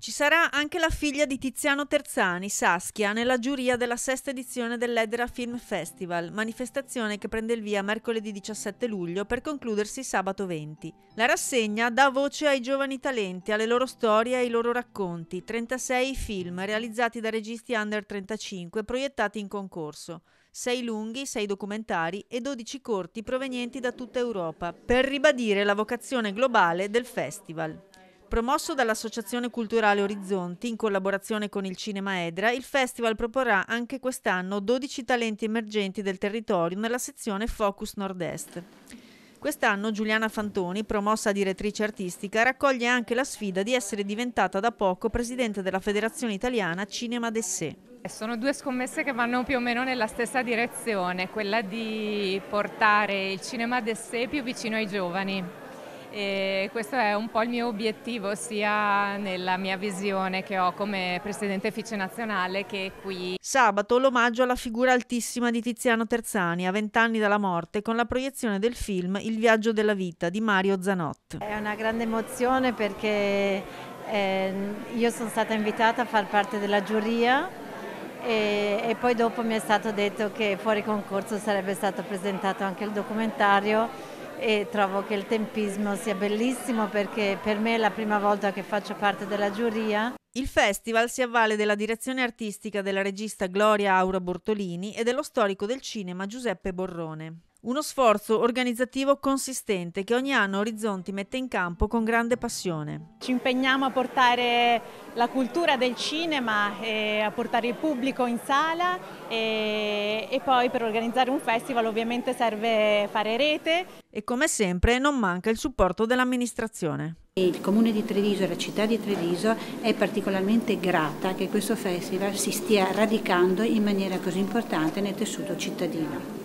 Ci sarà anche la figlia di Tiziano Terzani, Saskia, nella giuria della sesta edizione dell'Edera Film Festival, manifestazione che prende il via mercoledì 17 luglio per concludersi sabato 20. La rassegna dà voce ai giovani talenti, alle loro storie e ai loro racconti, 36 film realizzati da registi under 35 proiettati in concorso. 6 lunghi, 6 documentari e 12 corti provenienti da tutta Europa, per ribadire la vocazione globale del festival. Promosso dall'Associazione Culturale Orizzonti in collaborazione con il Cinema Edra, il festival proporrà anche quest'anno 12 talenti emergenti del territorio nella sezione Focus Nord-Est. Quest'anno Giuliana Fantoni, promossa direttrice artistica, raccoglie anche la sfida di essere diventata da poco presidente della Federazione Italiana Cinema d'Essé. Sono due scommesse che vanno più o meno nella stessa direzione, quella di portare il cinema d'Essé più vicino ai giovani e questo è un po' il mio obiettivo sia nella mia visione che ho come presidente Ufficio Nazionale che qui. Sabato l'omaggio alla figura altissima di Tiziano Terzani a vent'anni dalla morte con la proiezione del film Il viaggio della vita di Mario Zanot. È una grande emozione perché eh, io sono stata invitata a far parte della giuria e, e poi dopo mi è stato detto che fuori concorso sarebbe stato presentato anche il documentario e trovo che il tempismo sia bellissimo perché per me è la prima volta che faccio parte della giuria. Il festival si avvale della direzione artistica della regista Gloria Aura Bortolini e dello storico del cinema Giuseppe Borrone. Uno sforzo organizzativo consistente che ogni anno Orizzonti mette in campo con grande passione. Ci impegniamo a portare la cultura del cinema, a portare il pubblico in sala e, e poi per organizzare un festival ovviamente serve fare rete. E come sempre non manca il supporto dell'amministrazione. Il comune di Treviso e la città di Treviso è particolarmente grata che questo festival si stia radicando in maniera così importante nel tessuto cittadino.